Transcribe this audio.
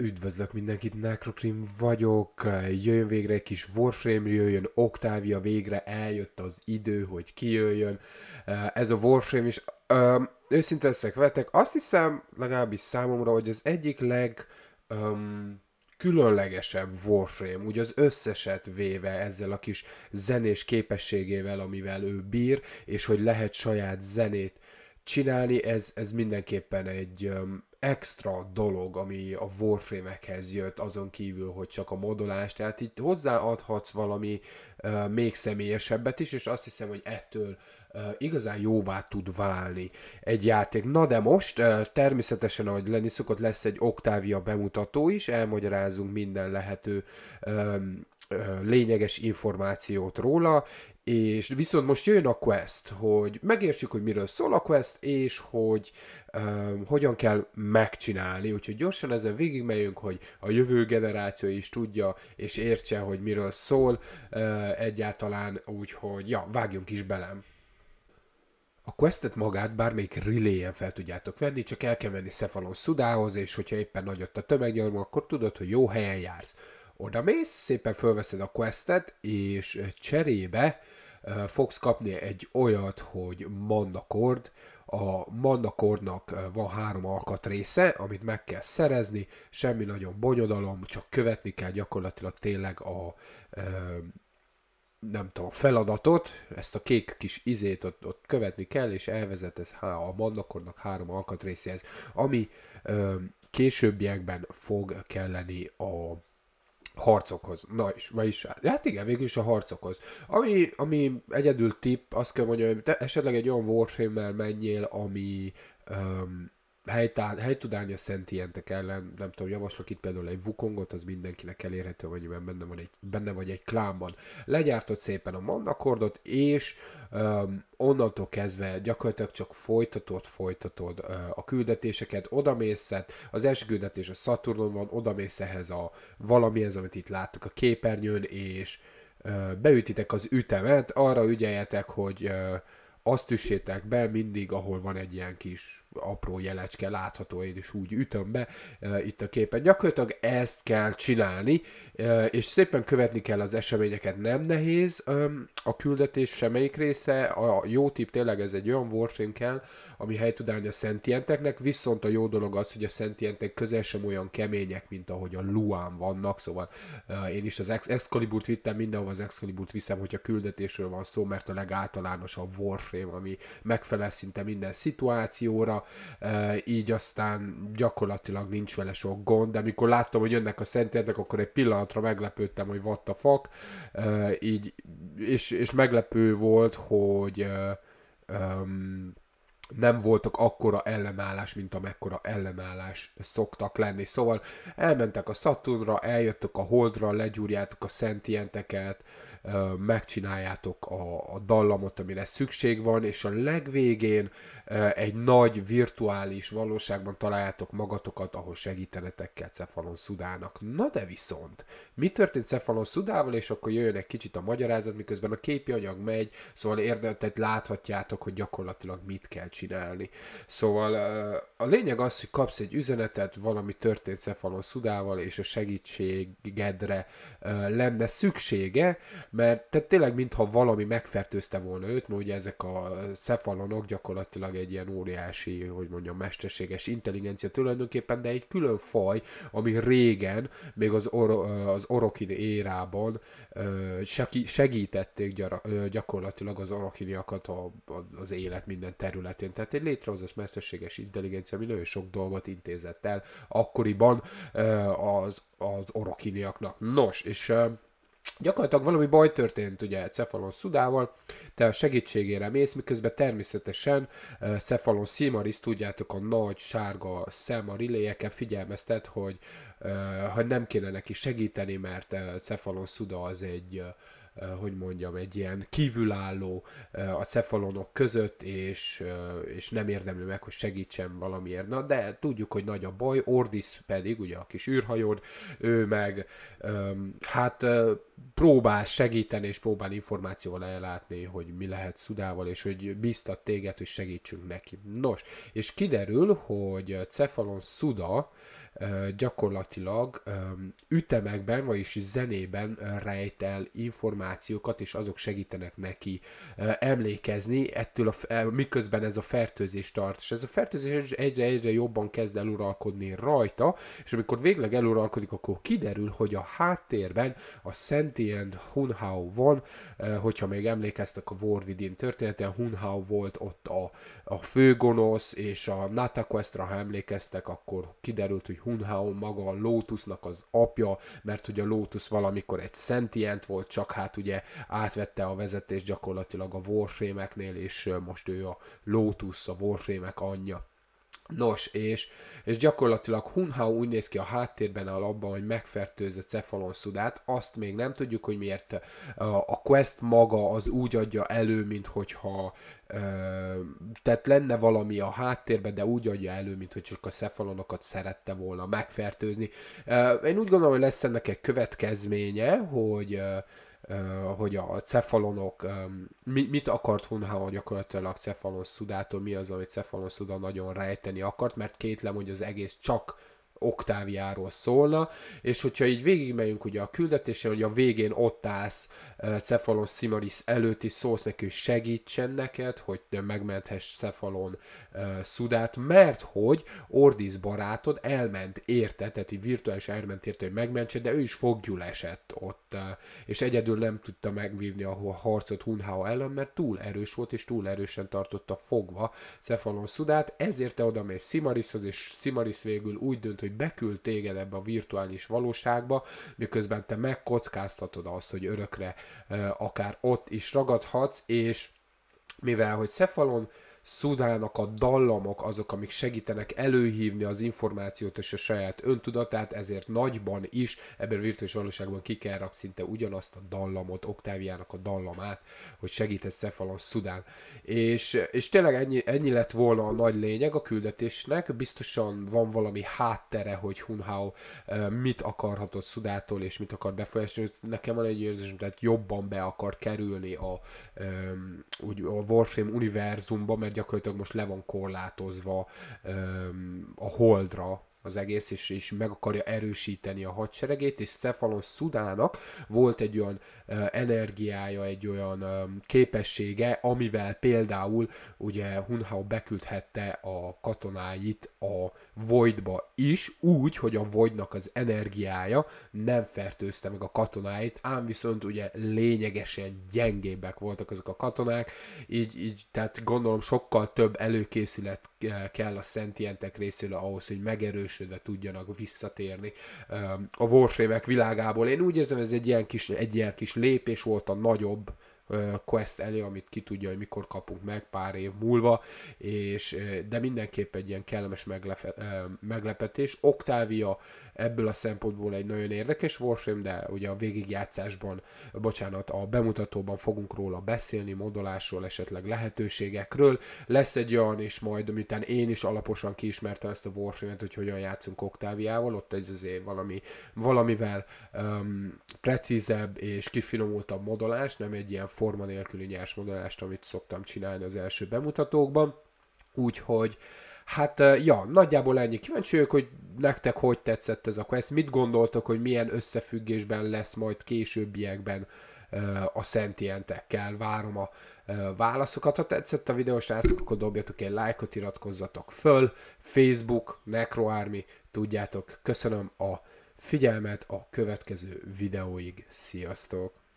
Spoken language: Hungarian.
Üdvözlök mindenkit, Necrocrim vagyok, jöjjön végre egy kis Warframe, jöjjön Octavia, végre eljött az idő, hogy kijöjjön. Ez a Warframe is, öm, őszintén leszek veletek, azt hiszem, legalábbis számomra, hogy az egyik leg... Öm, különlegesebb Warframe, úgy az összeset véve ezzel a kis zenés képességével, amivel ő bír, és hogy lehet saját zenét csinálni, ez, ez mindenképpen egy um, extra dolog, ami a Warframe-ekhez jött, azon kívül, hogy csak a modolás, tehát itt hozzáadhatsz valami uh, még személyesebbet is, és azt hiszem, hogy ettől uh, igazán jóvá tud válni egy játék. Na de most, uh, természetesen, ahogy lenni szokott, lesz egy Octavia bemutató is, elmagyarázunk minden lehető um, lényeges információt róla, és viszont most jön a quest, hogy megértsük, hogy miről szól a quest, és hogy um, hogyan kell megcsinálni. Úgyhogy gyorsan ezen végigmegyünk, hogy a jövő generáció is tudja és értse, hogy miről szól uh, egyáltalán, úgyhogy ja, vágjunk is belem. A questet magát bármelyik reléjen fel tudjátok venni, csak el kell menni Szefalon Szudához, és hogyha éppen nagyott a tömeggyarma, akkor tudod, hogy jó helyen jársz. Oda mész, szépen fölveszed a questet, és cserébe fogsz kapni egy olyat, hogy Mandakord, a Mandakordnak van három alkatrésze, amit meg kell szerezni, semmi nagyon bonyodalom, csak követni kell gyakorlatilag tényleg a nem tudom, feladatot, ezt a kék kis izét ott, ott követni kell, és elvezet ez a mandakornak három alkatrészéhez, ami ö, későbbiekben fog kelleni a harcokhoz. Na is, vagyis, hát igen, végül is a harcokhoz. Ami, ami egyedül tipp, azt kell mondjam, hogy te esetleg egy olyan warframe-mel menjél, ami um, helytál, a szent ilyentek ellen, nem tudom, javaslok itt például egy vukongot, az mindenkinek elérhető, amennyiben benne, van egy, benne vagy egy klámban. Legyártott szépen a mannakordot, és um, onnantól kezdve gyakorlatilag csak folytatod, folytatod uh, a küldetéseket, odamész, az első küldetés a Saturnon van, odamész ehhez a valamihez, amit itt láttuk a képernyőn, és uh, beütitek az ütemet, arra ügyeljetek, hogy uh, azt üssétek be mindig, ahol van egy ilyen kis apró jelecske látható, én is úgy ütöm be e, itt a képen. Gyakorlatilag ezt kell csinálni, e, és szépen követni kell az eseményeket, nem nehéz. E, a küldetés semmelyik része, a jó tip tényleg ez egy olyan warframe kell, ami hely tud állni a szentienteknek, viszont a jó dolog az, hogy a szentientek közel sem olyan kemények, mint ahogy a luán vannak, szóval e, én is az Excalibur-t vittem, mindenhova az Excalibur-t viszem, hogyha küldetésről van szó, mert a legáltalánosabb warframe, ami megfelel szinte minden szituációra, így aztán gyakorlatilag nincs vele sok gond, de amikor láttam, hogy jönnek a szentérdek, akkor egy pillanatra meglepődtem, hogy what the fuck, így, és, és meglepő volt, hogy um, nem voltak akkora ellenállás, mint amekkora ellenállás szoktak lenni. Szóval elmentek a Saturnra, eljöttök a Holdra, legyúrjátok a szentienteket, megcsináljátok a, a dallamot, amire szükség van, és a legvégén egy nagy virtuális valóságban találjátok magatokat, ahol segítenetek kell Cefalon Szudának. Na de viszont, mi történt Cefalon Szudával, és akkor jöjjön egy kicsit a magyarázat, miközben a képi anyag megy, szóval érdekelt láthatjátok, hogy gyakorlatilag mit kell csinálni. Szóval a lényeg az, hogy kapsz egy üzenetet, valami történt Cefalon Szudával, és a segítségedre lenne szüksége, mert tehát tényleg mintha valami megfertőzte volna őt, mert ugye ezek a cefalonok gyakorlatilag gyakorlatilag egy ilyen óriási, hogy mondjam, mesterséges intelligencia tulajdonképpen, de egy külön faj, ami régen, még az, or- az orokin érában segítették gyakorlatilag az orokiniakat a, az élet minden területén. Tehát egy létrehozott mesterséges intelligencia, ami nagyon sok dolgot intézett el akkoriban az, az orokiniaknak. Nos, és Gyakorlatilag valami baj történt ugye Cephalon Szudával, te a segítségére mész, miközben természetesen eh, Cephalon Szimaris, tudjátok, a nagy sárga szem a riléjeken figyelmeztet, hogy, ha eh, hogy nem kéne neki segíteni, mert eh, Cephalon Suda Szuda az egy uh, Eh, hogy mondjam, egy ilyen kívülálló eh, a cefalonok között, és, eh, és nem érdemli meg, hogy segítsen valamiért. Na, de tudjuk, hogy nagy a baj, Ordis pedig, ugye a kis űrhajód, ő meg hát próbál segíteni, és próbál információval ellátni, hogy mi lehet Szudával, és hogy bíztat téged, hogy segítsünk neki. Nos, és kiderül, hogy Cefalon Szuda, gyakorlatilag ütemekben, vagyis zenében rejt el információkat, és azok segítenek neki emlékezni, ettől a, e, miközben ez a fertőzés tart. És ez a fertőzés egyre-egyre jobban kezd el uralkodni rajta, és amikor végleg eluralkodik, akkor kiderül, hogy a háttérben a Sentient Hunhao van, hogyha még emlékeztek a War Within történeten, Hunhao volt ott a, a főgonosz, és a Nataquestra ha emlékeztek, akkor kiderült, hogy Hunhao maga a Lotusnak az apja, mert hogy a Lotus valamikor egy szentient volt, csak hát ugye átvette a vezetést gyakorlatilag a Warframe-eknél, és most ő a Lotus, a Warframe-ek anyja. Nos, és, és gyakorlatilag Hunhao úgy néz ki a háttérben a labban, hogy megfertőzze Cephalon Szudát, azt még nem tudjuk, hogy miért a Quest maga az úgy adja elő, mint hogyha tehát lenne valami a háttérben, de úgy adja elő, mint hogy csak a szefalonokat szerette volna megfertőzni. Én úgy gondolom, hogy lesz ennek egy következménye, hogy hogy a cefalonok, mit akart Hunhao gyakorlatilag cefalon szudától, mi az, amit cefalon szuda nagyon rejteni akart, mert kétlem, hogy az egész csak Oktáviáról szólna, és hogyha így végigmegyünk ugye a küldetésen, hogy a végén ott állsz Cephalon Simaris előtt is szólsz neki, hogy segítsen neked, hogy megmenthess Cephalon uh, Szudát, mert hogy Ordis barátod elment érte, tehát így virtuális elment érte, hogy megmentse, de ő is foggyul esett ott, uh, és egyedül nem tudta megvívni a harcot Hunhao ellen, mert túl erős volt, és túl erősen tartotta fogva Cephalon Szudát, ezért te oda mész Simarishoz, és Simaris végül úgy dönt, hogy hogy beküld téged ebbe a virtuális valóságba, miközben te megkockáztatod azt, hogy örökre akár ott is ragadhatsz, és mivel hogy szefalon szudának a dallamok azok, amik segítenek előhívni az információt és a saját öntudatát, ezért nagyban is ebben a virtuális valóságban ki kell rak szinte ugyanazt a dallamot, Oktáviának a dallamát, hogy segített Szefalon Szudán. És, és tényleg ennyi, ennyi lett volna a nagy lényeg a küldetésnek, biztosan van valami háttere, hogy Hunhao mit akarhatott Szudától és mit akar befolyásolni. Nekem van egy érzésem, tehát jobban be akar kerülni a, úgy, a Warframe univerzumba, mert mert gyakorlatilag most le van korlátozva a holdra az egész, és, és meg akarja erősíteni a hadseregét, és Cephalon Szudának volt egy olyan ö, energiája, egy olyan ö, képessége, amivel például ugye Hunhao beküldhette a katonáit a Voidba is, úgy, hogy a Voidnak az energiája nem fertőzte meg a katonáit, ám viszont ugye lényegesen gyengébbek voltak azok a katonák, így, így tehát gondolom sokkal több előkészület kell a szentientek részéről ahhoz, hogy megerősödve tudjanak visszatérni um, a Warframe-ek világából. Én úgy érzem, ez egy ilyen kis, egy ilyen kis lépés volt a nagyobb quest elé, amit ki tudja, hogy mikor kapunk meg pár év múlva, és, de mindenképp egy ilyen kellemes meglefe, meglepetés. Octavia ebből a szempontból egy nagyon érdekes Warframe, de ugye a végigjátszásban, bocsánat, a bemutatóban fogunk róla beszélni, modolásról, esetleg lehetőségekről. Lesz egy olyan, és majd miután én is alaposan kiismertem ezt a Warframe-et, hogy hogyan játszunk Octaviával, ott ez azért valami, valamivel um, precízebb és kifinomultabb modolás, nem egy ilyen forma nélküli nyársmodellást, amit szoktam csinálni az első bemutatókban. Úgyhogy Hát, ja, nagyjából ennyi. Kíváncsi vagyok, hogy nektek hogy tetszett ez a quest, mit gondoltok, hogy milyen összefüggésben lesz majd későbbiekben a szentientekkel. Várom a válaszokat. Ha tetszett a videó, srácok, akkor dobjatok egy lájkot, iratkozzatok föl. Facebook, NecroArmy, tudjátok. Köszönöm a figyelmet a következő videóig. Sziasztok!